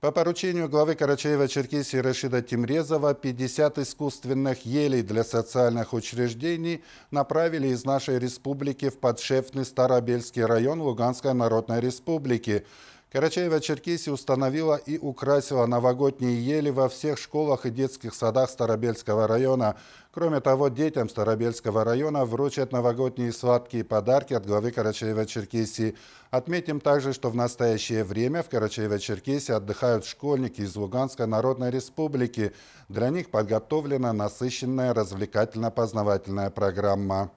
По поручению главы Карачаева-Черкесии Рашида Тимрезова 50 искусственных елей для социальных учреждений направили из нашей республики в подшефный Старобельский район Луганской Народной Республики – Карачаева-Черкесия установила и украсила новогодние ели во всех школах и детских садах Старобельского района. Кроме того, детям Старобельского района вручат новогодние сладкие подарки от главы Карачаева-Черкесии. Отметим также, что в настоящее время в Карачаево-Черкесии отдыхают школьники из Луганской Народной Республики. Для них подготовлена насыщенная развлекательно-познавательная программа.